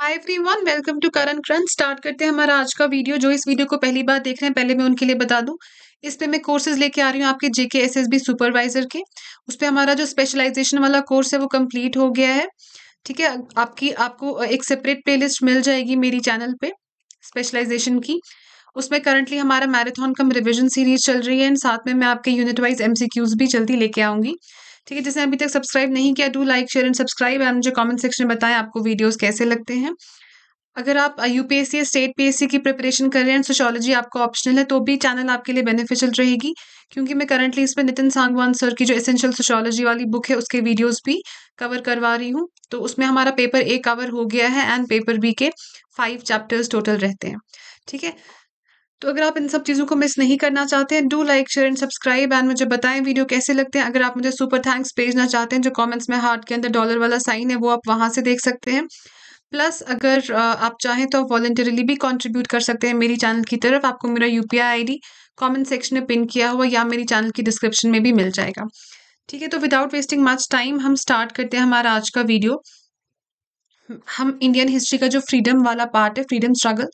Hi everyone welcome to current क्रंथ start करते हैं हमारा आज का वीडियो जो इस वीडियो को पहली बार देख रहे हैं पहले मैं उनके लिए बता दूं इस पे मैं कोर्सेज लेके आ रही हूँ आपके जेके बी सुपरवाइजर के उस पर हमारा जो स्पेशलाइजेशन वाला कोर्स है वो कंप्लीट हो गया है ठीक है आपकी आपको एक सेपरेट लिस्ट मिल जाएगी मेरी चैनल पर स्पेशलाइजेशन की उसमें करंटली हमारा मैराथन कम रिविजन सीरीज चल रही है एंड साथ में मैं आपके यूनिट वाइज क्यूज़ भी जल्दी लेके आऊँगी ठीक है जिसने अभी तक सब्सक्राइब नहीं किया do like share and subscribe and मुझे कॉमेंट सेक्शन में बताएं आपको वीडियोज कैसे लगते हैं अगर आप सी या स्टेट सी की प्रिपरेशन कर रहे हैं सोशोलॉजी आपको ऑप्शनल है तो भी चैनल आपके लिए बेनिफिशियल रहेगी क्योंकि मैं करंटली इस पर नितिन सांगवान सर की जो एसेंशियल सोशोलॉजी वाली बुक है उसके वीडियोस भी कवर करवा रही हूँ तो उसमें हमारा पेपर ए कवर हो गया है एंड पेपर बी के फाइव चैप्टर्स टोटल रहते हैं ठीक है तो अगर आप इन सब चीज़ों को मिस नहीं करना चाहते हैं do like share and subscribe and मुझे बताएं वीडियो कैसे लगते हैं अगर आप मुझे सुपर थैंक्स भेजना चाहते हैं जो कमेंट्स में हार्ट के अंदर डॉलर वाला साइन है वो आप वहाँ से देख सकते हैं प्लस अगर आप चाहें तो आप वॉलेंटरली भी कॉन्ट्रीब्यूट कर सकते हैं मेरी चैनल की तरफ आपको मेरा यू पी आई सेक्शन में पिन किया हुआ या मेरी चैनल की डिस्क्रिप्शन में भी मिल जाएगा ठीक है तो विदाउट वेस्टिंग मच टाइम हम स्टार्ट करते हैं हमारा आज का वीडियो हम इंडियन हिस्ट्री का जो फ्रीडम वाला पार्ट है फ्रीडम स्ट्रगल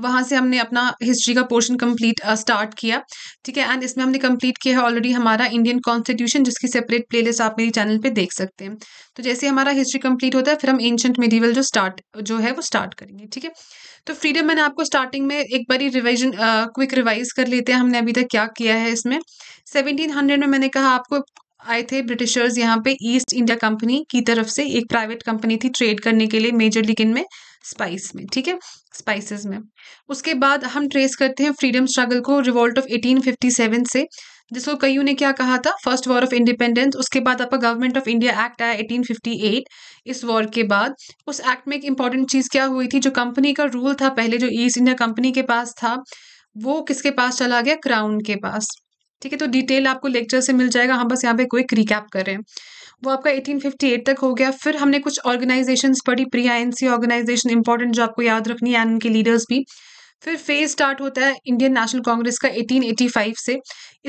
वहाँ से हमने अपना हिस्ट्री का पोर्शन कंप्लीट स्टार्ट किया ठीक है एंड इसमें हमने कंप्लीट किया है ऑलरेडी हमारा इंडियन कॉन्स्टिट्यूशन जिसकी सेपरेट प्लेलिस्ट आप मेरी चैनल पे देख सकते हैं तो जैसे हमारा हिस्ट्री कंप्लीट होता है फिर हम एंशंट मेडिवल जो स्टार्ट जो है वो स्टार्ट करेंगे ठीक है तो फ्रीडम मैंने आपको स्टार्टिंग में एक बारी रिवाइजन क्विक रिवाइज कर लेते हैं हमने अभी तक क्या किया है इसमें सेवनटीन में मैंने कहा आपको आए थे ब्रिटिशर्स यहाँ पे ईस्ट इंडिया कंपनी की तरफ से एक प्राइवेट कंपनी थी ट्रेड करने के लिए मेजर किन में स्पाइस में ठीक है स्पाइसेस में उसके बाद हम ट्रेस करते हैं फ्रीडम स्ट्रगल को रिवॉल्ट ऑफ 1857 से जिसको कईयों ने क्या कहा था फर्स्ट वॉर ऑफ इंडिपेंडेंस उसके बाद आपका गवर्नमेंट ऑफ इंडिया एक्ट आया 1858 इस वॉर के बाद उस एक्ट में एक इंपॉर्टेंट चीज़ क्या हुई थी जो कंपनी का रूल था पहले जो ईस्ट इंडिया कंपनी के पास था वो किसके पास चला गया क्राउन के पास ठीक है तो डिटेल आपको लेक्चर से मिल जाएगा हम बस यहाँ पे क्विक रिकैप कर रहे हैं वो आपका 1858 तक हो गया फिर हमने कुछ ऑर्गेनाइजेशन पढ़ी प्री आई ऑर्गेनाइजेशन इंपॉर्टेंट जो आपको याद रखनी है उनके लीडर्स भी फिर फेज स्टार्ट होता है इंडियन नेशनल कांग्रेस का 1885 से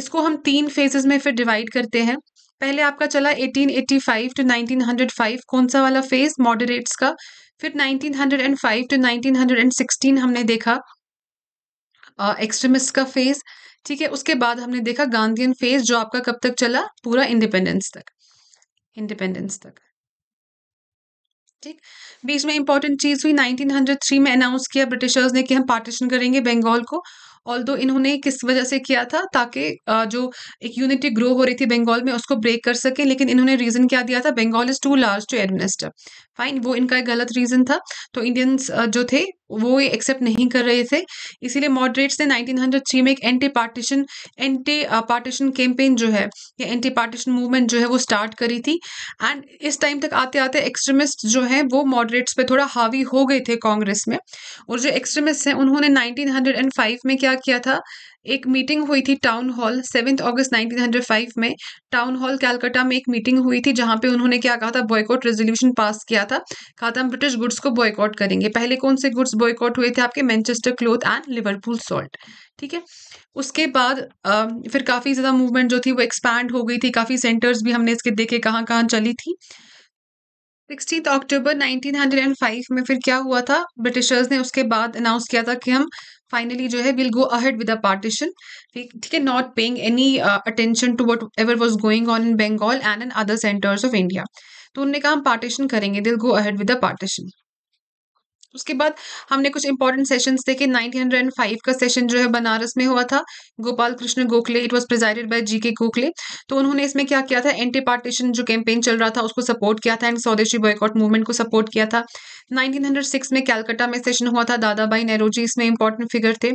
इसको हम तीन फेजेस में फिर डिवाइड करते हैं पहले आपका चला 1885 टू नाइनटीन कौन सा वाला फेज मॉडरेट्स का फिर 1905 टू नाइनटीन हमने देखा एक्सट्रीमिस्ट का फेज ठीक है उसके बाद हमने देखा गांधीन फेज जो आपका कब तक चला पूरा इंडिपेंडेंस तक इंडिपेंडेंस तक ठीक बीच में इंपॉर्टेंट चीज हुई 1903 में अनाउंस किया ब्रिटिशर्स ने कि हम पार्टीशन करेंगे बंगाल को ऑल दो इन्होंने किस वजह से किया था ताकि जो एक यूनिटी ग्रो हो रही थी बंगाल में उसको ब्रेक कर सके लेकिन इन्होंने रीज़न क्या दिया था Bengal is too large to administer fine वो इनका एक गलत रीजन था तो इंडियंस जो थे वो ये एक्सेप्ट नहीं कर रहे थे इसीलिए मॉडरेट्स ने 1903 में एक anti partition anti partition campaign जो है या एंटी पार्टीशन मूवमेंट जो है वो स्टार्ट करी थी एंड इस टाइम तक आते आते एक्सट्रीमिस्ट जो हैं वो मॉडरेट्स पे थोड़ा हावी हो गए थे कांग्रेस में और जो एक्सट्रीमिस्ट हैं उन्होंने नाइनटीन में क्या किया था एक मीटिंग हुई थी टाउन हॉल सेवेंथ अगस्त 1905 में टाउन हॉल कैलकाटा में एक मीटिंग हुई थी जहां पे उन्होंने क्या कहा था बॉयकॉट रेजोल्यूशन पास किया था कहा था हम ब्रिटिश गुड्स को बॉयकॉट करेंगे पहले कौन से गुड्स बॉयकॉट हुए थे आपके Manchester cloth and Liverpool salt ठीक है उसके बाद फिर काफ़ी ज़्यादा मूवमेंट जो थी वो एक्सपैंड हो गई थी काफ़ी सेंटर्स भी हमने इसके देखे कहाँ कहाँ चली थी सिक्सटीन अक्टूबर 1905 में फिर क्या हुआ था ब्रिटिशर्स ने उसके बाद अनाउंस किया था कि हम फाइनली जो है will go ahead with a partition ठीक है not paying any attention to whatever was going on in Bengal and another centres of India तो उनने कहा हम पार्टीशन करेंगे they'll go ahead with a partition उसके बाद हमने कुछ इंपॉर्टेंट सेशन देखे 1905 का सेशन जो है बनारस में हुआ था Gopal Krishna Gokhale it was presided G K Gokhale तो उन्होंने इसमें क्या किया था एंटी पार्टीशन जो कैंपेन चल रहा था उसको सपोर्ट किया था एंड स्वदेशी बॉयकॉट मूवमेंट को सपोर्ट किया था 1906 में कैलकाटा में सेशन हुआ था दादाबाई भाई नेहरू जी इसमें इंपॉर्टेंट फिगर थे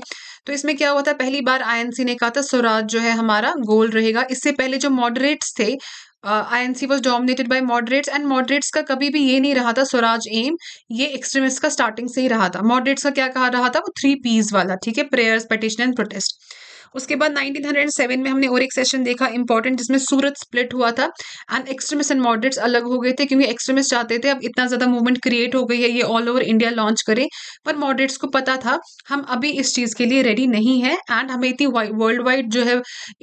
तो इसमें क्या हुआ था पहली बार आईएनसी ने कहा था स्वराज जो है हमारा गोल रहेगा इससे पहले जो मॉडरेट्स थे INC was dominated by moderates and moderates का कभी भी ये नहीं रहा था स्वराज एम ये एक्सट्रीमिस्ट का स्टार्टिंग से ही रहा था मॉडरेट्स का क्या कहा रहा था वो थ्री पीज वाला ठीक है प्रेयर्स पटिशन एंड प्रोटेस्ट उसके बाद 1907 में हमने और एक सेशन देखा इंपॉर्टेंट जिसमें सूरत स्प्लिट हुआ था एंड एक्सट्रीमिस्ट एंड मॉडरेट्स अलग हो गए थे क्योंकि एक्सट्रीमिस्ट चाहते थे अब इतना ज़्यादा मूवमेंट क्रिएट हो गई है ये ऑल ओवर इंडिया लॉन्च करें पर मॉडरेट्स को पता था हम अभी इस चीज़ के लिए रेडी नहीं है एंड हमें इतनी वर्ल्ड वाइड जो है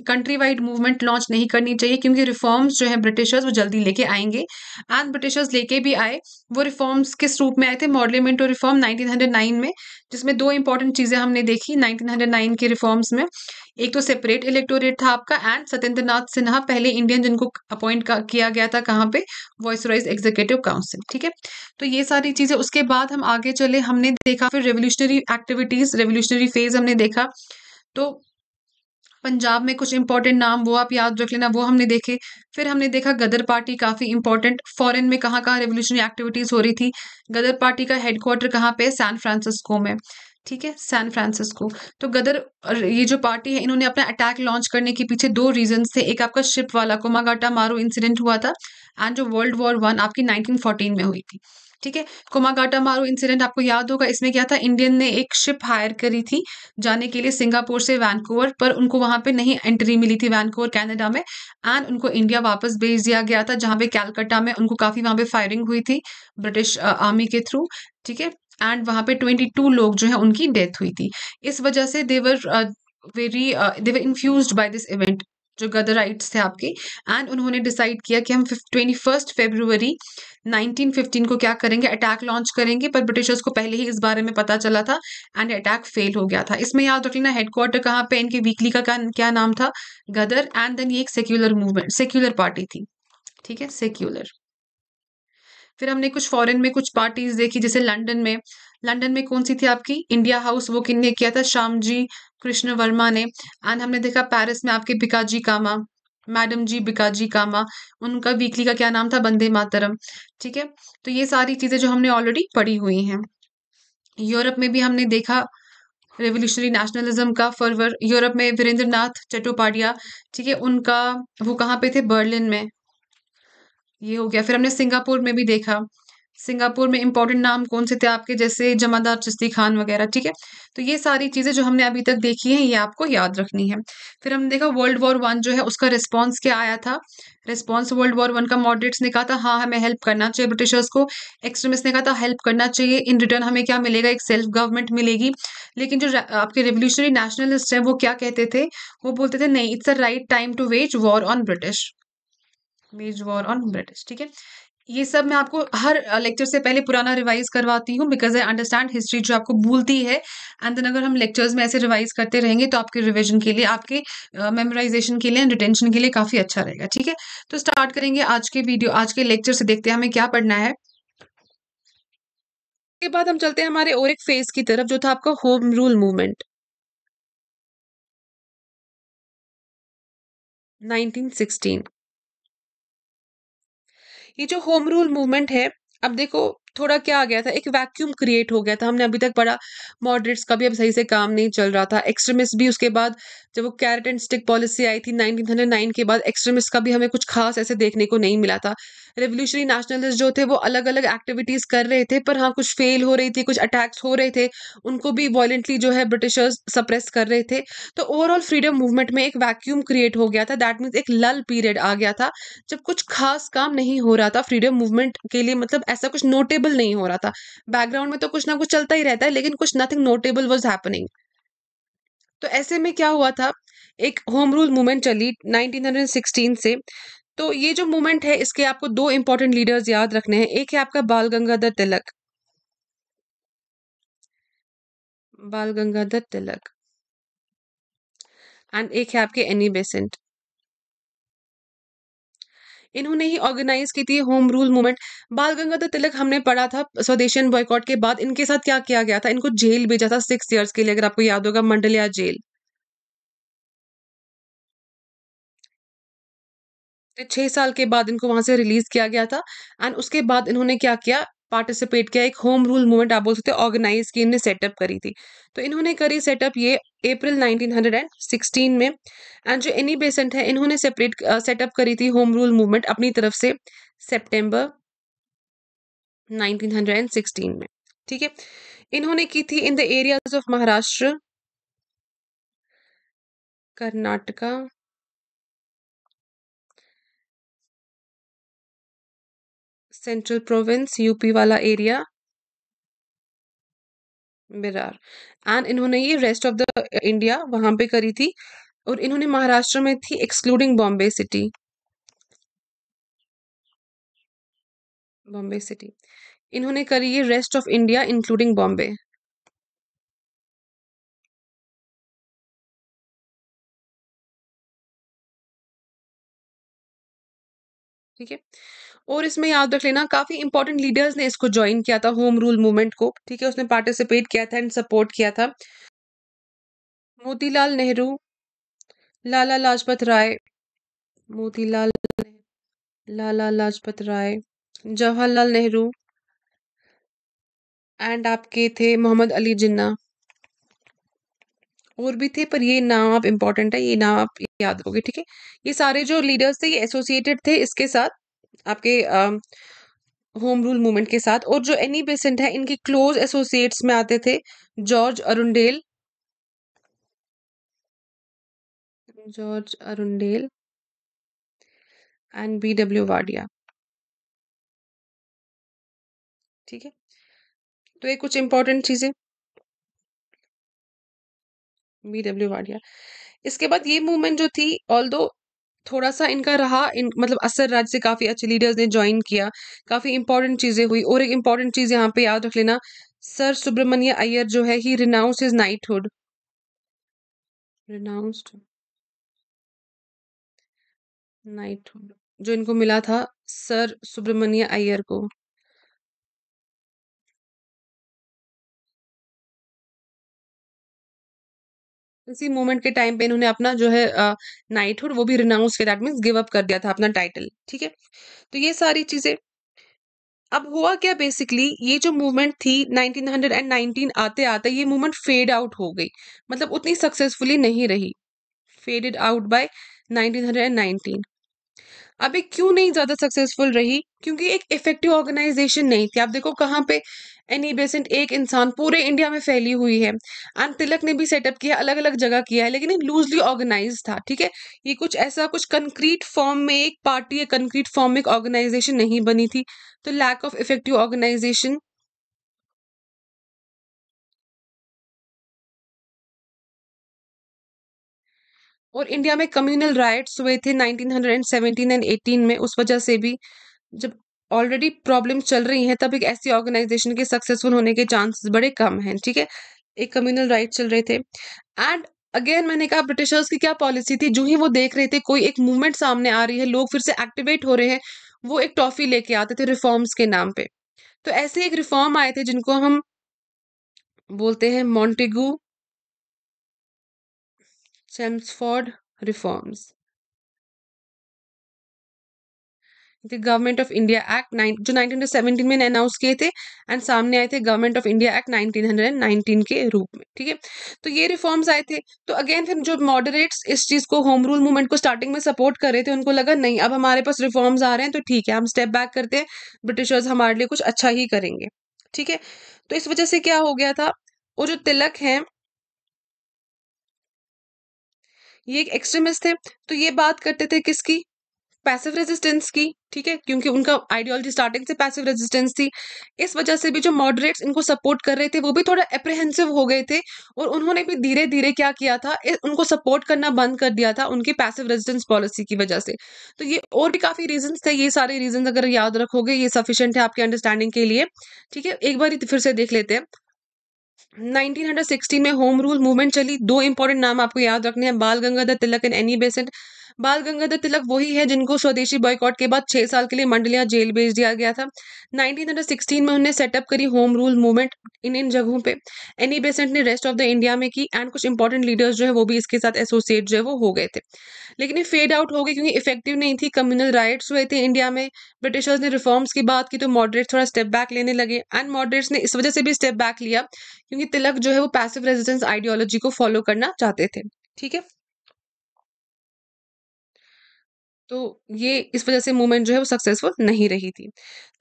कंट्री वाइड मूवमेंट लॉन्च नहीं करनी चाहिए क्योंकि रिफॉर्म्स जो है ब्रिटिशर्स वो जल्दी लेके आएंगे एंड ब्रिटिशर्स लेके भी आए वो रिफॉर्म्स किस रूप में आए थे मॉडलिमेंट और रिफॉर्म नाइनटीन में जिसमें दो इंपॉर्टेंट चीज़ें हमने देखी 1909 के रिफॉर्म्स में एक तो सेपरेट इलेक्टोरेट था आपका एंड सत्येंद्र नाथ सिन्हा पहले इंडियन जिनको अपॉइंट किया गया था कहाँ पे वॉइस रॉइस एग्जीक्यूटिव काउंसिल ठीक है तो ये सारी चीज़ें उसके बाद हम आगे चले हमने देखा फिर रेवोल्यूशनरी एक्टिविटीज़ रेवोल्यूशनरी फेज हमने देखा तो पंजाब में कुछ इंपॉर्टेंट नाम वो आप याद रख लेना वो हमने देखे फिर हमने देखा गदर पार्टी काफ़ी इंपॉर्टेंट फॉरेन में कहाँ कहाँ रेवोल्यूशनरी एक्टिविटीज़ हो रही थी गदर पार्टी का हेडक्वार्टर कहाँ पे सैन फ्रांसिस्को में ठीक है सैन फ्रांसिस्को तो गदर ये जो पार्टी है इन्होंने अपना अटैक लॉन्च करने के पीछे दो रीजन थे एक आपका शिप वाला कोमागाटा मारो इंसिडेंट हुआ था एंड जो वर्ल्ड वॉर वन आपकी नाइनटीन में हुई थी ठीक है कोमागाटा मारू इंसिडेंट आपको याद होगा इसमें क्या था इंडियन ने एक शिप हायर करी थी जाने के लिए सिंगापुर से वैनकूवर पर उनको वहां पे नहीं एंट्री मिली थी वैनकूवर कैनेडा में एंड उनको इंडिया वापस भेज दिया गया था जहाँ पे कैलकाटा में उनको काफ़ी वहां पे फायरिंग हुई थी ब्रिटिश आर्मी के थ्रू ठीक है एंड वहां पे ट्वेंटी लोग जो है उनकी डेथ हुई थी इस वजह से they were very they were infuse by this event जो राइट्स थे आपके एंड उन्होंने डिसाइड किया कि हम ट्वेंटी फर्स्ट फेब्रुवरी 1915 को क्या करेंगे अटैक लॉन्च करेंगे पर ब्रिटिशर्स को पहले ही इस बारे में पता चला था एंड अटैक फेल हो गया था इसमें याद रख लेना हेडक्वार्टर कहाँ पे इनके वीकली का क्या नाम था गदर एंड देन ये एक सेक्युलर मूवमेंट सेक्युलर पार्टी थी ठीक है सेक्युलर फिर हमने कुछ फॉरेन में कुछ पार्टीज देखी जैसे लंडन में लंडन में कौन सी थी आपकी इंडिया हाउस वो किन ने किया था जी कृष्ण वर्मा ने एंड हमने देखा पेरिस में आपके पिकाजी कामा मैडम जी बिकाजी कामा उनका वीकली का क्या नाम था बंदे मातरम ठीक है तो ये सारी चीज़ें जो हमने ऑलरेडी पढ़ी हुई हैं यूरोप में भी हमने देखा रेवोल्यूशनरी नेशनलिज्म का फरवर यूरोप में वीरेंद्र नाथ चट्टोपाडिया ठीक है उनका वो कहाँ पे थे बर्लिन में ये हो गया फिर हमने सिंगापुर में भी देखा सिंगापुर में इंपॉर्टेंट नाम कौन से थे आपके जैसे जमादार चिश्ती खान वगैरह ठीक है तो ये सारी चीज़ें जो हमने अभी तक देखी हैं ये आपको याद रखनी है फिर हमने देखा वर्ल्ड वॉर वन जो है उसका रिस्पॉन्स क्या आया था रिस्पॉन्स वर्ल्ड वॉर वन का मॉडरेट्स ने कहा था हाँ हमें हेल्प करना चाहिए ब्रिटिशर्स को एक्सट्रीमिस्ट ने कहा था हेल्प करना चाहिए इन रिटर्न हमें क्या मिलेगा एक सेल्फ गवर्नमेंट मिलेगी लेकिन जो आपके रेवोल्यूशनरी नेशनलिस्ट हैं वो क्या कहते थे वो बोलते थे नहीं it's a right time to wage war on British wage war on British ठीक है ये सब मैं आपको हर लेक्चर से पहले पुराना रिवाइज करवाती हूँ बिकॉज आई अंडरस्टैंड हिस्ट्री जो आपको भूलती है एंड देन अगर हम लेक्चर्स में ऐसे रिवाइज करते रहेंगे तो आपके रिविजन के लिए आपके मेमोराइजेशन uh, के लिए एंड रिटेंशन के लिए काफ़ी अच्छा रहेगा ठीक है तो स्टार्ट करेंगे आज के वीडियो आज के लेक्चर से देखते हैं हमें क्या पढ़ना है उसके बाद हम चलते हैं हमारे और एक फेज की तरफ जो था आपका होम रूल मूवमेंट सिक्सटीन ये जो होम रूल मूवमेंट है अब देखो थोड़ा क्या आ गया था एक वैक्यूम क्रिएट हो गया था हमने अभी तक पढ़ा मॉडरेट्स का भी अब सही से काम नहीं चल रहा था एक्सट्रीमिस्ट भी उसके बाद जब वो कैरेट एंड स्टिक पॉलिसी आई थी नाइनटीन के बाद एक्सट्रीमिस्ट का भी हमें कुछ खास ऐसे देखने को नहीं मिला था रेवोल्यूशनरी नेशनलिस्ट जो थे वो अलग अलग एक्टिविटीज़ कर रहे थे पर हाँ कुछ फेल हो रही थी कुछ अटैक्स हो रहे थे उनको भी वॉयेंटली जो है ब्रिटिशर्स सप्रेस कर रहे थे तो ओवरऑल फ्रीडम मूवमेंट में एक वैक्यूम क्रिएट हो गया था दैट मीन्स एक लल पीरियड आ गया था जब कुछ खास काम नहीं हो रहा था फ्रीडम मूवमेंट के लिए मतलब ऐसा कुछ नोटिव नोटेबल नहीं हो रहा था बैकग्राउंड में तो कुछ ना कुछ चलता ही रहता है लेकिन कुछ नथिंग नोटेबल वॉज हैपनिंग तो ऐसे में क्या हुआ था एक होम रूल मूवमेंट चली 1916 से तो ये जो मूवमेंट है इसके आपको दो इंपॉर्टेंट लीडर्स याद रखने हैं एक है आपका बाल गंगाधर तिलक बाल गंगाधर तिलक एंड एक है आपके एनी बेसेंट इन्होंने ही ऑर्गेनाइज की थी होम रूल मूवमेंट बाल गंगाधर तिलक हमने पढ़ा था स्वदेशन बॉयकॉट के बाद इनके साथ क्या किया गया था इनको जेल भेजा था सिक्स ईयर्स के लिए अगर आपको याद होगा मंडलिया जेल छह साल के बाद इनको वहां से रिलीज किया गया था एंड उसके बाद इन्होंने क्या किया पार्टिसिपेट किया एक होम रूल मूवमेंट आप बोल सकते हैं ऑर्गेनाइज की इन्हें सेटअप करी थी तो इन्होंने करी सेटअप ये अप्रैल 1916 में एंड जो एनी बेसेंट है इन्होंने सेपरेट सेटअप करी थी होम रूल मूवमेंट अपनी तरफ से सितंबर 1916 में ठीक है इन्होंने की थी in the areas of Maharashtra Karnataka central province UP वाला एरिया बिरार एंड इन्होंने ये रेस्ट ऑफ द इंडिया वहां पे करी थी और इन्होंने महाराष्ट्र में थी excluding Bombay city Bombay city इन्होंने करी ये rest of India including Bombay ठीक है और इसमें याद रख लेना काफी इंपॉर्टेंट लीडर्स ने इसको ज्वाइन किया था होम रूल मूवमेंट को ठीक है उसने पार्टिसिपेट किया था एंड सपोर्ट किया था मोतीलाल नेहरू लाला लाजपत राय मोतीलाल लाला लाजपत राय जवाहरलाल नेहरू एंड आपके थे मोहम्मद अली जिन्ना और भी थे पर ये नाम आप इम्पोर्टेंट है ये नाम आप याद रखोगे ठीक है ये सारे जो लीडर्स थे ये एसोसिएटेड थे इसके साथ आपके होम रूल मूवमेंट के साथ और जो एनी बेसेंट है इनके क्लोज एसोसिएट्स में आते थे George Arundale George Arundale and B W Wadia ठीक है तो ये कुछ इंपॉर्टेंट चीजें बी डब्ल्यू वाडिया इसके बाद ये मूवमेंट जो थी ऑल दो थोड़ा सा इनका रहा इन मतलब असर राज्य से काफ़ी अच्छे लीडर्स ने ज्वाइन किया काफ़ी इंपॉर्टेंट चीज़ें हुई और एक इंपॉर्टेंट चीज़ यहाँ पे याद रख लेना सर सुब्रमण्य अय्यर जो है he renounce his knighthood renounced knighthood जो इनको मिला था सर सुब्रमण्य अय्यर को इसी मोमेंट के टाइम पे इन्होंने अपना जो है नाइटहुड वो भी रिनाउंस किया दैट मीन्स गिव अप कर दिया था अपना टाइटल ठीक है तो ये सारी चीज़ें अब हुआ क्या बेसिकली ये जो मूवमेंट थी 1919 आते आते ये मूवमेंट फेड आउट हो गई मतलब उतनी सक्सेसफुली नहीं रही फेडेड आउट बाय 1919 अब एक क्यों नहीं ज़्यादा सक्सेसफुल रही क्योंकि एक इफेक्टिव ऑर्गेनाइजेशन नहीं थी आप देखो कहाँ पे एनी बेसेंट e एक इंसान पूरे इंडिया में फैली हुई है एंड तिलक ने भी सेटअप किया अलग अलग जगह किया है लेकिन लूजली ऑर्गेनाइज था ठीक है ये कुछ ऐसा कुछ कंक्रीट फॉर्म में एक पार्टी या कंक्रीट फॉर्म में एक ऑर्गेनाइजेशन नहीं बनी थी तो लैक ऑफ इफेक्टिव ऑर्गेनाइजेशन और इंडिया में कम्युनल राइट्स हुए थे 1917 एंड 18 में उस वजह से भी जब ऑलरेडी प्रॉब्लम चल रही है तब एक ऐसी ऑर्गेनाइजेशन के सक्सेसफुल होने के चांसेस बड़े कम हैं ठीक है एक कम्युनल राइट चल रहे थे एंड अगेन मैंने कहा ब्रिटिशर्स की क्या पॉलिसी थी जो ही वो देख रहे थे कोई एक मूवमेंट सामने आ रही है लोग फिर से एक्टिवेट हो रहे हैं वो एक टॉफी लेके आते थे रिफॉर्म्स के नाम पे तो ऐसे एक रिफॉर्म आए थे जिनको हम बोलते हैं Montagu Chelmsford reforms. Government of India act nine जो 1917 में अनाउंस किए थे एंड सामने आए थे गवर्नमेंट ऑफ इंडिया एक्ट 1919 के रूप में ठीक है तो ये रिफॉर्म्स आए थे तो अगेन फिर जो मॉडरेट्स इस चीज़ को होम रूल मूवमेंट को स्टार्टिंग में सपोर्ट कर रहे थे उनको लगा नहीं अब हमारे पास रिफॉर्म्स आ रहे हैं तो ठीक है हम स्टेप बैक करते हैं ब्रिटिशर्स हमारे लिए कुछ अच्छा ही करेंगे ठीक है तो इस वजह से क्या हो गया था वो जो तिलक हैं ये एक एक्सट्रीमिस्ट थे तो ये बात करते थे किसकी पैसिव रेजिस्टेंस की ठीक है क्योंकि उनका आइडियोलॉजी स्टार्टिंग से पैसिव रेजिस्टेंस थी इस वजह से भी जो मॉडरेट्स इनको सपोर्ट कर रहे थे वो भी थोड़ा एप्रहेंसिव हो गए थे और उन्होंने भी धीरे धीरे क्या किया था उनको सपोर्ट करना बंद कर दिया था उनकी पैसिव रेजिस्टेंस पॉलिसी की वजह से तो ये और भी काफ़ी रीजन थे ये सारे रीजन अगर याद रखोगे ये सफिशेंट है आपके अंडरस्टैंडिंग के लिए ठीक है एक बार तो फिर से देख लेते हैं 1916 में होम रूल मूवमेंट चली दो इंपॉर्टेंट नाम आपको याद रखने हैं Bal Gangadhar Tilak and Annie Besant Bal Gangadhar तिलक वही है जिनको स्वदेशी बॉयकॉट के बाद छह साल के लिए मंडलिया जेल भेज दिया गया था 1916 में उन्होंने सेटअप करी होम रूल मूवमेंट इन इन जगहों पे एनी बेसेंट ने रेस्ट ऑफ द इंडिया में की एंड कुछ इंपॉर्टेंट लीडर्स जो है वो भी इसके साथ एसोसिएट जो है वो हो गए थे लेकिन ये फेड आउट हो गए क्योंकि इफेक्टिव नहीं थी कम्युनल राइट्स हुए थे इंडिया में ब्रिटिशर्स ने रिफॉर्म्स की बात की तो मॉडरेट थोड़ा स्टेप बैक लेने लगे एंड मॉडरेट्स ने इस वजह से भी स्टेप बैक लिया क्योंकि तिलक जो है वो पैसिव रेजिडेंस आइडियोलॉजी को फॉलो करना चाहते थे ठीक है तो ये इस वजह से मूवमेंट जो है वो सक्सेसफुल नहीं रही थी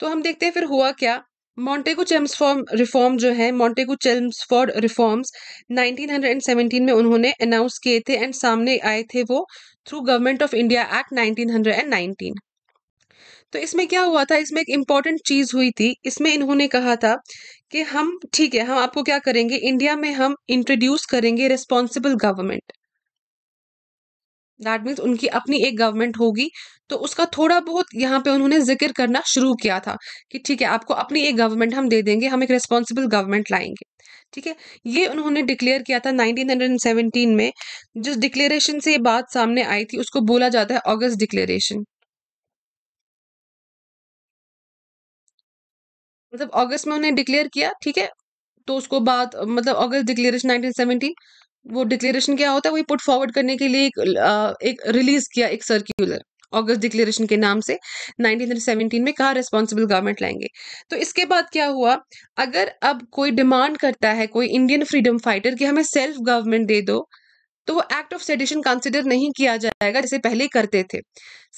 तो हम देखते हैं फिर हुआ क्या मॉन्टेगो चेम्सफॉर्म रिफॉर्म जो है मॉन्टेगो चेम्सफॉर्ड रिफॉर्म्स 1917 में उन्होंने अनाउंस किए थे एंड सामने आए थे वो through government of India act 1919 तो इसमें क्या हुआ था इसमें एक इम्पॉर्टेंट चीज़ हुई थी इसमें इन्होंने कहा था कि हम ठीक है हम आपको क्या करेंगे इंडिया में हम इंट्रोड्यूस करेंगे रिस्पॉन्सिबल गवर्नमेंट दैट मीन्स उनकी अपनी एक गवर्नमेंट होगी तो उसका थोड़ा बहुत यहाँ पे उन्होंने जिक्र करना शुरू किया था कि ठीक है आपको अपनी एक गवर्नमेंट हम दे देंगे हम एक रिस्पॉन्सिबल गवर्नमेंट लाएंगे ठीक है ये उन्होंने डिक्लेयर किया था 1917 में जिस डिक्लेरेशन से ये बात सामने आई थी उसको बोला जाता है ऑगस्ट डिक्लेरेशन मतलब अगस्त में उन्हें डिक्लेयर किया ठीक है तो उसको बाद मतलब अगस्त डिक्लेरेशन 1917 वो डिक्लेरेशन क्या होता है वही पुट फॉरवर्ड करने के लिए एक, एक रिलीज किया एक सर्क्यूलर ऑगस्ट डिक्लेरेशन के नाम से 1917 में कहा रिस्पॉन्सिबल गवर्नमेंट लाएंगे तो इसके बाद क्या हुआ अगर अब कोई डिमांड करता है कोई इंडियन फ्रीडम फाइटर कि हमें सेल्फ गवर्नमेंट दे दो तो वो एक्ट ऑफ सेडिशन कंसिडर नहीं किया जाएगा जैसे पहले करते थे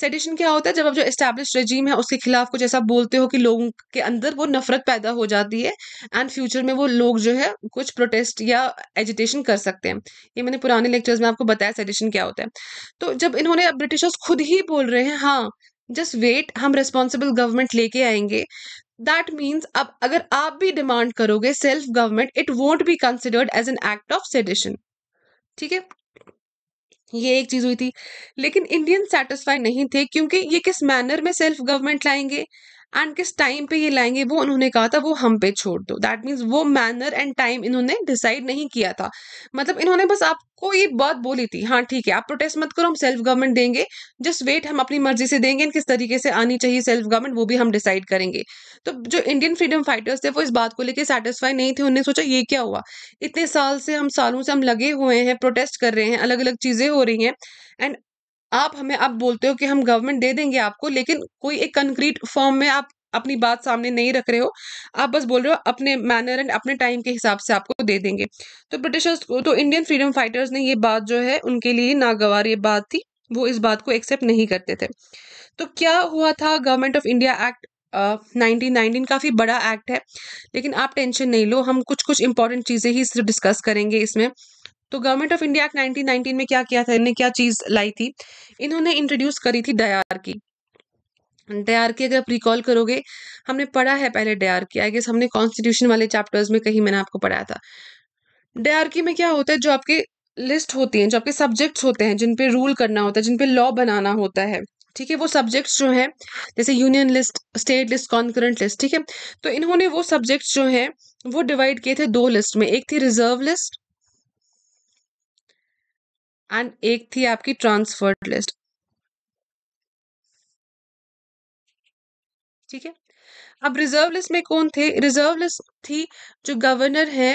सेडिशन क्या होता है जब आप जो एस्टेब्लिश रजीम है उसके खिलाफ कुछ ऐसा बोलते हो कि लोगों के अंदर वो नफरत पैदा हो जाती है एंड फ्यूचर में वो लोग जो है कुछ प्रोटेस्ट या एजिटेशन कर सकते हैं ये मैंने पुराने लेक्चर्स में आपको बताया सेडिशन क्या होता है तो जब इन्होंने ब्रिटिशर्स खुद ही बोल रहे हैं हाँ जस्ट वेट हम रिस्पॉन्सिबल गवर्नमेंट लेके आएंगे दैट मीन्स अब अगर आप भी डिमांड करोगे self government it won't be considered as an act of sedition ठीक है ये एक चीज हुई थी लेकिन इंडियन सेटिस्फाई नहीं थे क्योंकि ये किस मैनर में सेल्फ गवर्नमेंट लाएंगे एंड किस टाइम पे ये लाएंगे वो उन्होंने कहा था वो हम पे छोड़ दो दैट मीन्स वो मैनर एंड टाइम इन्होंने डिसाइड नहीं किया था मतलब इन्होंने बस आपको ये बात बोली थी हाँ ठीक है आप प्रोटेस्ट मत करो हम सेल्फ गवर्नमेंट देंगे जस्ट वेट हम अपनी मर्जी से देंगे किस तरीके से आनी चाहिए सेल्फ गवर्नमेंट वो भी हम डिसाइड करेंगे तो जो इंडियन फ्रीडम फाइटर्स थे वो इस बात को लेकर सेटिस्फाई नहीं थे उन्होंने सोचा ये क्या हुआ इतने साल से हम सालों से हम लगे हुए हैं प्रोटेस्ट कर रहे हैं अलग अलग चीज़ें हो रही हैं एंड आप हमें आप बोलते हो कि हम गवर्नमेंट दे देंगे आपको लेकिन कोई एक कंक्रीट फॉर्म में आप अपनी बात सामने नहीं रख रहे हो आप बस बोल रहे हो अपने मैनर एंड अपने टाइम के हिसाब से आपको दे देंगे तो ब्रिटिशर्स को तो इंडियन फ्रीडम फाइटर्स ने ये बात जो है उनके लिए नागवार ये बात थी वो इस बात को एक्सेप्ट नहीं करते थे तो क्या हुआ था government of India act nineteen nineteen काफ़ी बड़ा एक्ट है लेकिन आप टेंशन नहीं लो हम कुछ कुछ इंपॉर्टेंट चीज़ें ही सिर्फ डिस्कस करेंगे इसमें तो गवर्नमेंट ऑफ इंडिया एक्ट 1919 में क्या किया था इन्हें क्या चीज़ लाई थी इन्होंने इंट्रोड्यूस करी थी डयार की अगर आप रिकॉल करोगे हमने पढ़ा है पहले की आई गेस हमने कॉन्स्टिट्यूशन वाले चैप्टर्स में कहीं मैंने आपको पढ़ाया था की में क्या होता है जो आपके लिस्ट होती हैं जो आपके सब्जेक्ट्स होते हैं जिन पे रूल करना होता है जिन पे लॉ बनाना होता है ठीक है वो सब्जेक्ट्स जो हैं जैसे union list state list concurrent list ठीक है तो इन्होंने वो सब्जेक्ट्स जो हैं वो डिवाइड किए थे दो लिस्ट में एक थी रिजर्व लिस्ट एंड एक थी आपकी ट्रांसफर्ड लिस्ट ठीक है अब रिजर्व लिस्ट में कौन थे रिजर्व लिस्ट थी जो गवर्नर है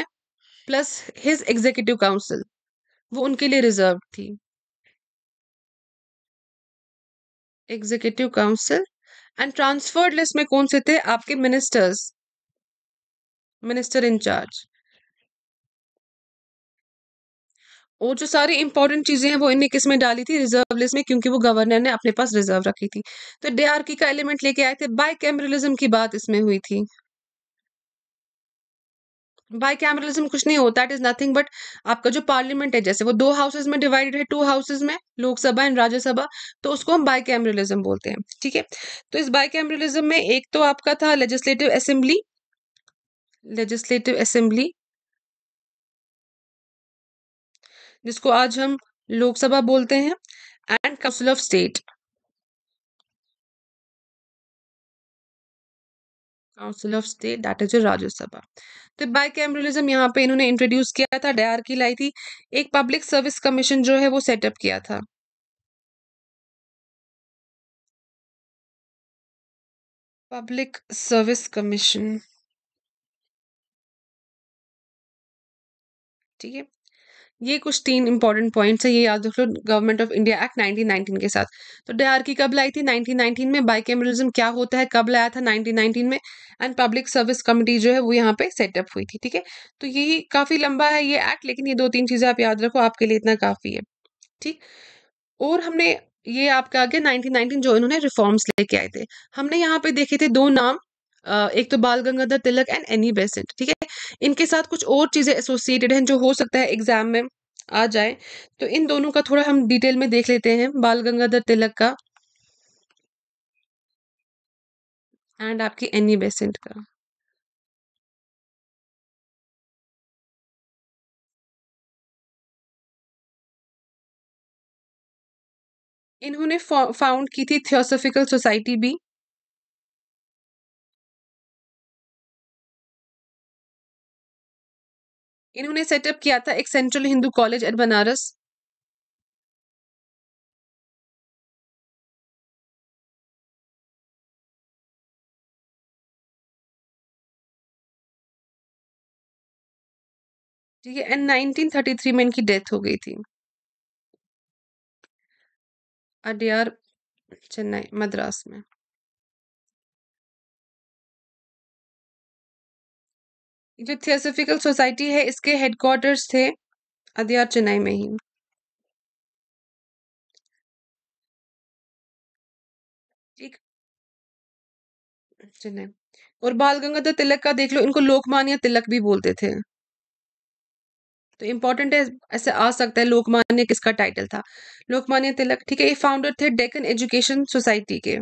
प्लस हिज एग्जीक्यूटिव काउंसिल वो उनके लिए रिजर्व थी executive council and transferred list में कौन से थे आपके मिनिस्टर्स मिनिस्टर इंचार्ज और जो सारी इंपॉर्टेंट चीज़ें हैं वो इनने किस में डाली थी रिजर्व लिस्ट में क्योंकि वो गवर्नर ने अपने पास रिजर्व रखी थी तो डे का एलिमेंट लेके आए थे बाय कैमरलिज्म की बात इसमें हुई थी बाई कैमरलिज्म कुछ नहीं होता इट इज नथिंग बट आपका जो पार्लियामेंट है जैसे वो दो हाउसेज में डिवाइडेड है टू हाउसेज में लोकसभा एंड राज्यसभा तो उसको हम बाई कैमरलिज्म बोलते हैं ठीक है तो इस बाई कैमरलिज्म में एक तो आपका था लेजिस्लेटिव असेंबली लेजिस्लेटिव असेंबली जिसको आज हम लोकसभा बोलते हैं and council of state council of state that is Rajya Sabha तो बाई कैमरिज्म यहाँ पे इन्होंने इंट्रोड्यूस किया था डायर की लाई थी एक पब्लिक सर्विस कमीशन जो है वो सेटअप किया था पब्लिक सर्विस कमीशन ठीक है ये कुछ तीन इंपॉर्टेंट पॉइंट्स है ये याद रख लो गवर्नमेंट ऑफ इंडिया एक्ट 1919 के साथ तो की कब लाई थी 1919 में कैमरिज्म क्या होता है कब लाया था 1919 में एंड पब्लिक सर्विस कमिटी जो है वो यहाँ पे सेटअप हुई थी ठीक है तो यही काफ़ी लंबा है ये एक्ट लेकिन ये दो तीन चीज़ें आप याद रखो आपके लिए इतना काफ़ी है ठीक और हमने ये आपका आगे 1919 जो इन्होंने रिफॉर्म्स लेके आए थे हमने यहाँ पे देखे थे दो नाम एक तो Bal Gangadhar Tilak and Annie Besant ठीक है इनके साथ कुछ और चीज़ें एसोसिएटेड हैं जो हो सकता है एग्जाम में आ जाए तो इन दोनों का थोड़ा हम डिटेल में देख लेते हैं बाल गंगाधर तिलक का एंड आपकी एनी बेसेंट का इन्होंने फाउंड की थी थियोसोफिकल सोसाइटी भी इन्होंने सेटअप किया था एक central Hindu college at Banaras ठीक है एंड 1933 में इनकी डेथ हो गई थी अडियार चेन्नई मद्रास में जो थियोसोफिकल सोसाइटी है इसके हेडक्वार्टर्स थे अदियार चेन्नई में ही ठीक चेन्नई और बाल गंगाधर तिलक का देख लो इनको लोकमान्य तिलक भी बोलते थे तो इम्पोर्टेंट है ऐसे आ सकता है लोकमान्य किसका टाइटल था लोकमान्य तिलक ठीक है ये फाउंडर थे डेकन एजुकेशन सोसाइटी के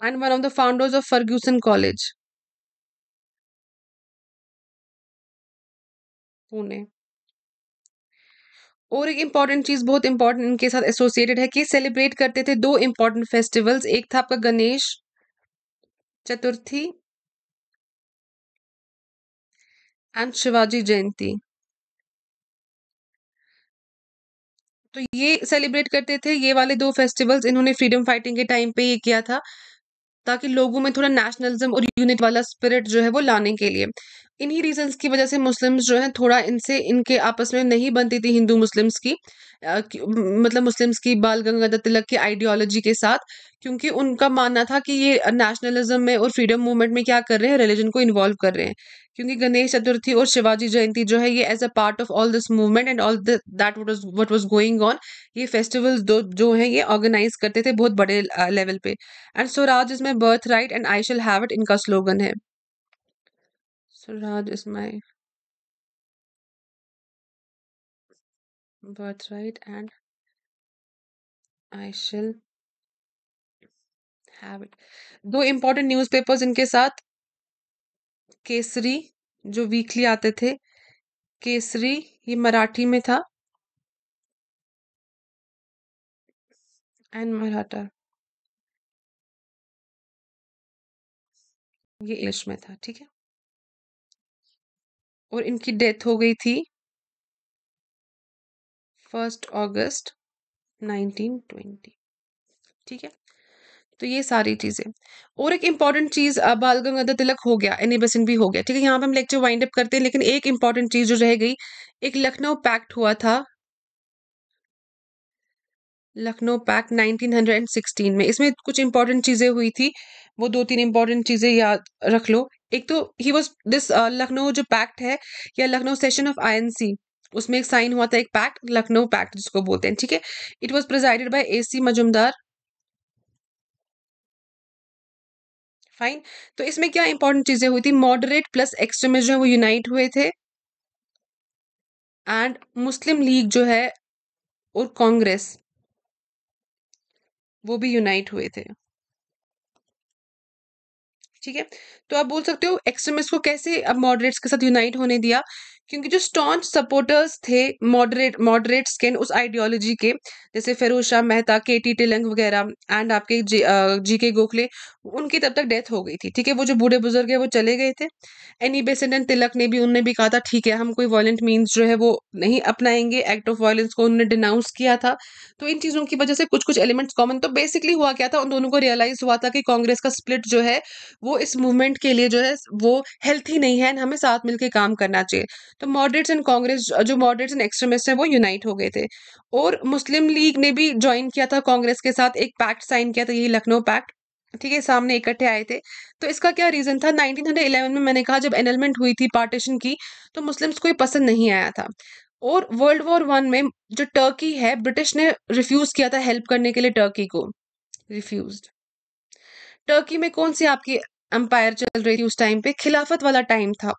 and one of the founders of Ferguson College, Pune. और एक इम्पॉर्टेंट चीज़ बहुत इंपॉर्टेंट इनके साथ एसोसिएटेड है कि सेलिब्रेट करते थे दो इम्पॉर्टेंट फेस्टिवल्स एक था आपका गणेश चतुर्थी एंड शिवाजी जयंती तो ये सेलिब्रेट करते थे ये वाले दो फेस्टिवल्स इन्होंने फ्रीडम फाइटिंग के टाइम पे ये किया था ताकि लोगों में थोड़ा नेशनलिज्म और यूनिट वाला स्पिरिट जो है वो लाने के लिए इन्हीं रीजंस की वजह से मुस्लिम्स जो हैं थोड़ा इनसे इनके आपस में नहीं बनती थी हिंदू मुस्लिम्स की मतलब मुस्लिम्स की बाल गंगाधर तिलक की आइडियोलॉजी के साथ क्योंकि उनका मानना था कि ये नेशनलिज्म में और फ्रीडम मूवमेंट में क्या कर रहे हैं रिलीजन को इन्वॉल्व कर रहे हैं क्योंकि गणेश चतुर्थी और शिवाजी जयंती जो है ये as a part of all this movement and all that what was going on ये फेस्टिवल्स दो जो है ये ऑर्गेनाइज करते थे बहुत बड़े लेवल पे and Swaraj is my birth right and I shall have it इनका स्लोगन है Suraj is my birthright, and I shall have it. दो इम्पोर्टेंट न्यूज़पेपर्स इनके साथ केसरी जो वीकली आते थे केसरी ये मराठी में था एंड मराठा ये इंग्लिश में था ठीक है और इनकी डेथ हो गई थी फर्स्ट अगस्त 1920 ठीक है तो ये सारी चीज़ें और एक इंपॉर्टेंट चीज़ बाल गंगाधर तिलक हो गया एनी बेसेंट भी हो गया ठीक है यहाँ पे हम लेक्चर वाइंड अप करते हैं लेकिन एक इंपॉर्टेंट चीज़ जो रह गई एक लखनऊ पैक्ट हुआ था लखनऊ पैक्ट 1916 में इसमें कुछ इंपॉर्टेंट चीज़ें हुई थी वो दो तीन इंपॉर्टेंट चीज़ें याद रख लो एक तो ही वॉज दिस लखनऊ जो पैक्ट है या लखनऊ सेशन ऑफ आई उसमें एक साइन हुआ था एक पैक्ट लखनऊ पैक्ट जिसको बोलते हैं ठीक है it was presided by A C Majumdar fine तो इसमें क्या इंपॉर्टेंट चीजें हुई थी मॉडरेट प्लस एक्सट्रीमिस्ट है वो यूनाइट हुए थे एंड मुस्लिम लीग जो है और कांग्रेस वो भी यूनाइट हुए थे ठीक है तो आप बोल सकते हो एक्सट्रीमिस्ट को कैसे अब मॉडरेट्स के साथ यूनाइट होने दिया क्योंकि जो स्टॉन्च सपोर्टर्स थे मॉडरेट मॉडरेट्स के उस आइडियोलॉजी के जैसे फेरोज शाह मेहता के टी टिलंग वगैरह एंड आपके जी, के गोखले उनकी तब तक डेथ हो गई थी ठीक है वो जो बूढ़े बुजुर्ग है वो चले गए थे एनी बेसेंट एंड तिलक ने भी उनने भी कहा था ठीक है हम कोई वायलेंट मीन्स जो है वो नहीं अपनाएंगे एक्ट ऑफ वायलेंस को उन्होंने डिनाउंस किया था तो इन चीज़ों की वजह से कुछ कुछ एलिमेंट्स कॉमन तो बेसिकली हुआ क्या था उन दोनों को रियलाइज हुआ था कि कांग्रेस का स्प्लिट जो है वो इस मूवमेंट के लिए जो है वो हेल्थी नहीं है हमें साथ मिलकर काम करना चाहिए तो मॉडरेट्स एंड कांग्रेस जो मॉडरेट्स एंड एक्सट्रीमिस्ट हैं वो यूनाइट हो गए थे और मुस्लिम लीग ने भी ज्वाइन किया था कांग्रेस के साथ एक पैक्ट साइन किया था यही लखनऊ पैक्ट ठीक है सामने इकट्ठे आए थे तो इसका क्या रीज़न था 1911 में मैंने कहा जब एनलमेंट हुई थी पार्टीशन की तो मुस्लिम्स को ये पसंद नहीं आया था और वर्ल्ड वॉर वन में जो टर्की है ब्रिटिश ने रिफ्यूज़ किया था हेल्प करने के लिए टर्की को रिफ्यूज टर्की में कौन सी आपकी अंपायर चल रही थी उस टाइम पे खिलाफत वाला टाइम था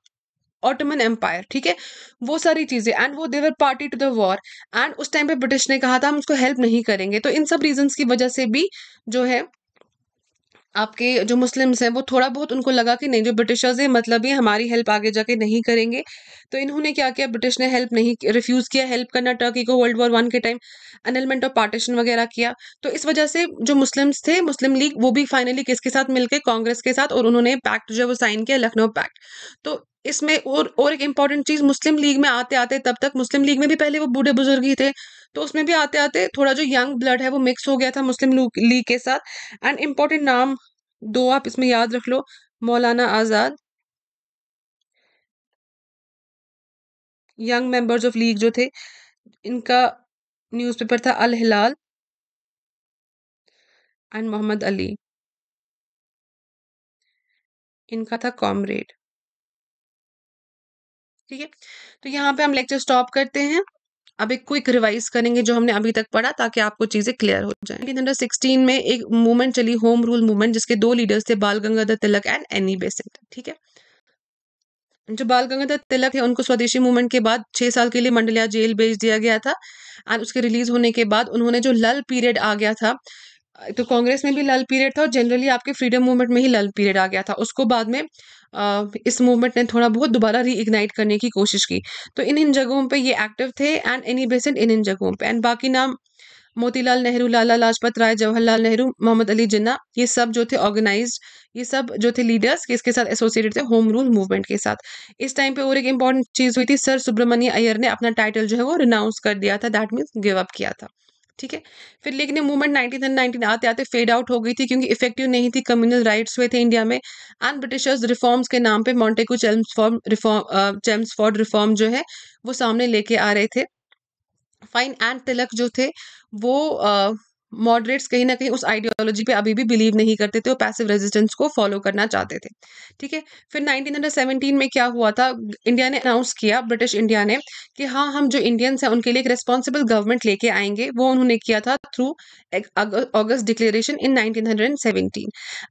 ऑटोमन एम्पायर ठीक है वो सारी चीज़ें एंड वो they were party to the war and उस टाइम पे ब्रिटिश ने कहा था हम उसको हेल्प नहीं करेंगे तो इन सब रीजंस की वजह से भी जो है आपके जो मुस्लिम्स हैं वो थोड़ा बहुत उनको लगा कि नहीं जो ब्रिटिशर्स हैं मतलब ये हमारी हेल्प आगे जाके नहीं करेंगे तो इन्होंने क्या किया ब्रिटिश ने हेल्प नहीं रिफ्यूज़ किया हेल्प करना टर्की को वर्ल्ड वॉर वन के टाइम अनलमेंट ऑफ पार्टीशन वगैरह किया तो इस वजह से जो मुस्लिम्स थे मुस्लिम लीग वो भी फाइनली किसके साथ मिलकर कांग्रेस के साथ और उन्होंने पैक्ट जो है वो साइन किया लखनऊ पैक्ट तो इसमें और और एक इम्पॉर्टेंट चीज़ मुस्लिम लीग में आते आते तब तक मुस्लिम लीग में भी पहले वो बूढ़े बुजुर्ग ही थे तो उसमें भी आते आते थोड़ा जो यंग ब्लड है वो मिक्स हो गया था मुस्लिम लीग के साथ एंड इम्पॉर्टेंट नाम दो आप इसमें याद रख लो Maulana Azad young members of league जो थे इनका न्यूज़पेपर था अल हिलाल एंड मोहम्मद अली इनका था कॉमरेड ठीक है तो यहाँ पे हम लेक्चर स्टॉप करते हैं अब एक क्विक रिवाइज करेंगे जो हमने अभी तक पढ़ा ताकि आपको चीज़ें क्लियर हो जाए नाइनटीन में एक मूवमेंट चली होम रूल मूवमेंट जिसके दो लीडर्स थे Bal Gangadhar Tilak and Annie Besant ठीक है जो बाल गंगाधर तिलक है उनको स्वदेशी मूवमेंट के बाद छह साल के लिए मंडलिया जेल भेज दिया गया था एंड उसके रिलीज होने के बाद उन्होंने जो लल पीरियड आ गया था तो कांग्रेस में भी लल पीरियड था और जनरली आपके फ्रीडम मूवमेंट में ही लल पीरियड आ गया था उसको बाद में आ, इस मूवमेंट ने थोड़ा बहुत दोबारा रीइग्नाइट करने की कोशिश की तो इन इन जगहों पे ये एक्टिव थे एंड एनी बेसेंट इन इन जगहों पे एंड बाकी नाम मोतीलाल नेहरू लाला लाजपत राय जवाहरलाल नेहरू मोहम्मद अली जिन्ना ये सब जो थे ऑर्गेनाइज ये सब जो थे लीडर्स किसके साथ एसोसिएटेड थे होम रूल मूवमेंट के साथ इस टाइम पे और एक इंपॉर्टेंट चीज़ हुई थी सर सुब्रमण्य अयर ने अपना टाइटल जो है वो रिनाउंस कर दिया था दैट मीन्स गिव अप किया था ठीक है फिर लेकिन ये मूवमेंट नाइनटीन एंड नाइनटीन आते आते फेड आउट हो गई थी क्योंकि इफेक्टिव नहीं थी कम्युनल राइट्स हुए थे इंडिया में एंड ब्रिटिशर्स रिफॉर्म्स के नाम पे मॉन्टेको चेम्सफॉर्म रिफॉर्म चेम्सफॉर्ड रिफॉर्म जो है वो सामने लेके आ रहे थे फाइन एंड तिलक जो थे वो आ, मॉडरेट्स कहीं ना कहीं उस आइडियोलॉजी पे अभी भी बिलीव नहीं करते थे और पैसिव रेजिस्टेंस को फॉलो करना चाहते थे ठीक है फिर 1917 में क्या हुआ था इंडिया ने अनाउंस किया ब्रिटिश इंडिया ने कि हाँ हम जो इंडियंस हैं उनके लिए एक रेस्पॉन्सिबल गवर्नमेंट लेके आएंगे वो उन्होंने किया था through August declaration in nineteen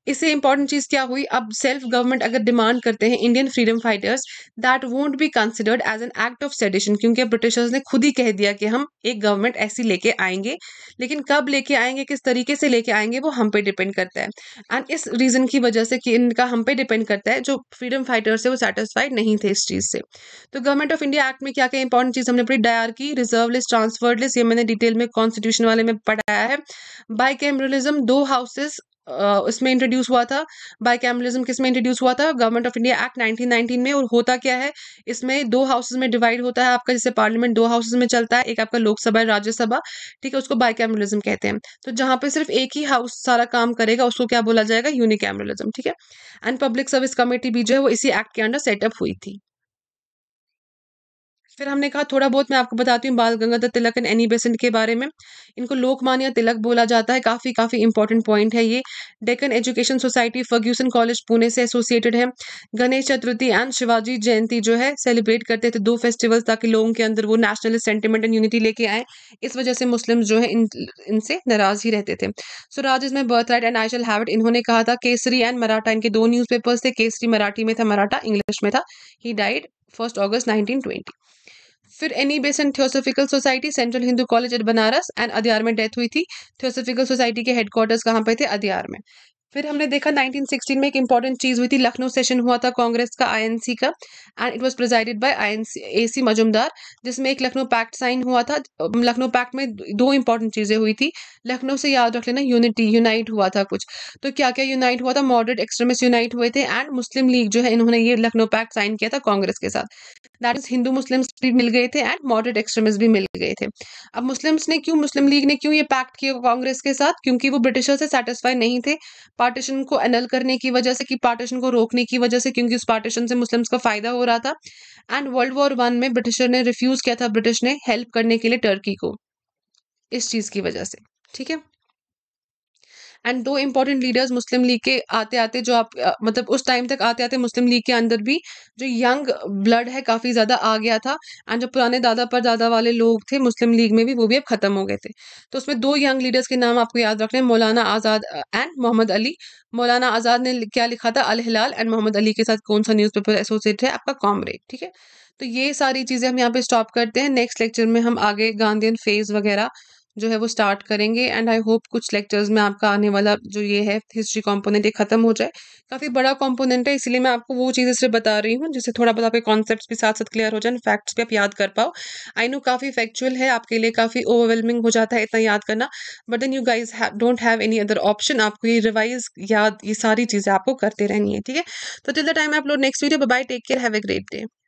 इससे इंपॉर्टेंट चीज़ क्या हुई अब सेल्फ गवर्नमेंट अगर डिमांड करते हैं Indian freedom fighters that won't be considered as an act of sedition क्योंकि ब्रिटिशर्स ने खुद ही कह दिया कि हम एक गवर्नमेंट ऐसी लेके आएंगे लेकिन कब लेके लेके आएंगे किस तरीके से लेके आएंगे वो हम पे डिपेंड करता है एंड इस रीज़न की वजह से कि इनका हम पे डिपेंड करता है जो फ्रीडम फाइटर्स है वो सेटिस्फाइड नहीं थे इस चीज़ से तो गवर्नमेंट ऑफ इंडिया एक्ट में क्या क्या इंपॉर्टेंट चीज़ हमने पढ़ी डायर की रिजर्व लिस्ट ट्रांसफर्ड लिस्ट ये मैंने डिटेल में कॉन्स्टिट्यूशन वाले में पढ़ाया है बाई कैमरलिज्म दो हाउसेस उसमें इंट्रोड्यूस हुआ था बाई कैमलिज्म किस में इंट्रोड्यूस हुआ था गवर्नमेंट ऑफ इंडिया एक्ट 1919 में और होता क्या है इसमें दो हाउसेज में डिवाइड होता है आपका जैसे पार्लियामेंट दो हाउसेज में चलता है एक आपका लोकसभा राज्यसभा ठीक है उसको बाई कैमलिज्म कहते हैं तो जहाँ पे सिर्फ एक ही हाउस सारा काम करेगा उसको क्या बोला जाएगा यूनिकैमरलिज्म ठीक है एंड पब्लिक सर्विस कमेटी भी जो है वो इसी एक्ट के अंडर सेटअप हुई थी फिर हमने कहा थोड़ा बहुत मैं आपको बताती हूँ Bal Gangadhar Tilak and Annie Besant के बारे में इनको लोकमान्य तिलक बोला जाता है काफ़ी काफ़ी इंपॉर्टेंट पॉइंट है ये Deccan education society Fergusson college Pune से एसोसिएटेड है गणेश चतुर्थी एंड शिवाजी जयंती जो है सेलिब्रेट करते थे दो फेस्टिवल्स ताकि लोगों के अंदर वो नेशनलिस्ट सेंटिमेंट एंड यूनिटी लेके आए इस वजह से मुस्लिम जो है इन इनसे नाराज ही रहते थे Raj is my birth right and I shall have it इन्होंने कहा था केसरी एंड मराठा इनके दो न्यूज़पेपर्स थे केसरी मराठी में था मराठा इंग्लिश में था he died first August nineteen twenty फिर Annie Besant theosophical society central Hindu college at Banaras and Adyar में डेथ हुई थी थियोसोफिकल सोसाइटी के हेडक्वार्टर्स कहाँ पे थे अधियार में फिर हमने देखा 1916 में एक इंपॉर्टेंट चीज हुई थी लखनऊ सेशन हुआ था कांग्रेस का आईएनसी का and it was presided by INC A C Majumdar जिसमें एक लखनऊ पैक्ट साइन हुआ था लखनऊ पैक्ट में दो इंपॉर्टेंट चीजें हुई थी लखनऊ से याद रख लेना यूनिटी यूनाइट हुआ था कुछ तो क्या क्या यूनाइट हुआ था मॉडरेट एक्सट्रीमिस्ट यूनाइट हुए थे एंड मुस्लिम लीग जो है इन्होंने ये लखनऊ पैक्ट साइन किया था कांग्रेस के साथ दैट इज हिंदू मुस्लिम भी मिल गए थे एंड मॉडरेट एक्सट्रीमिस्ट भी मिल गए थे अब मुस्लिम्स ने क्यों मुस्लिम लीग ने क्यों ये पैक्ट किया कांग्रेस के साथ क्योंकि वो ब्रिटिशर से सेटिस्फाई नहीं थे पार्टीशन को एनल करने की वजह से कि पार्टीशन को रोकने की वजह से क्योंकि उस पार्टीशन से मुस्लिम्स का फायदा हो रहा था एंड वर्ल्ड वॉर वन में ब्रिटिशर ने रिफ्यूज किया था ब्रिटिश ने हेल्प करने के लिए टर्की को इस चीज़ की वजह से ठीक है एंड दो इम्पॉर्टेंट लीडर्स मुस्लिम लीग के आते आते जो आप मतलब उस टाइम तक आते आते मुस्लिम लीग के अंदर भी जो यंग ब्लड है काफ़ी ज़्यादा आ गया था एंड जो पुराने दादा पर दादा वाले लोग थे मुस्लिम लीग में भी वो भी अब ख़त्म हो गए थे तो उसमें दो यंग लीडर्स के नाम आपको याद रखने मौलाना आज़ाद एंड मोहम्मद अली मौलाना आज़ाद ने क्या लिखा था अल हिलाल एंड मोहम्मद अली के साथ कौन सा न्यूज़पेपर एसोसिएट है आपका कॉमरेड ठीक है तो ये सारी चीज़ें हम यहाँ पे स्टॉप करते हैं नेक्स्ट लेक्चर में हम आगे गांधीन फेज वगैरह जो है वो स्टार्ट करेंगे एंड आई होप कुछ लेक्चर्स में आपका आने वाला जो ये है हिस्ट्री कॉम्पोनेंट ये खत्म हो जाए काफ़ी बड़ा कॉम्पोनेंट है इसलिए मैं आपको वो चीज़ें सिर्फ बता रही हूँ जिससे थोड़ा बहुत आपके कॉन्सेप्ट भी साथ साथ क्लियर हो जाए फैक्ट्स भी आप याद कर पाओ आई नो काफ़ी फैक्चुअल है आपके लिए काफ़ी ओवरवेलमिंग हो जाता है इतना याद करना but then you guys don't have any other option आपको ये रिवाइज याद ये सारी चीज़ें आपको करते रहनी है ठीक है तो टिल द टाइम आप लोग next video bye take care have a great day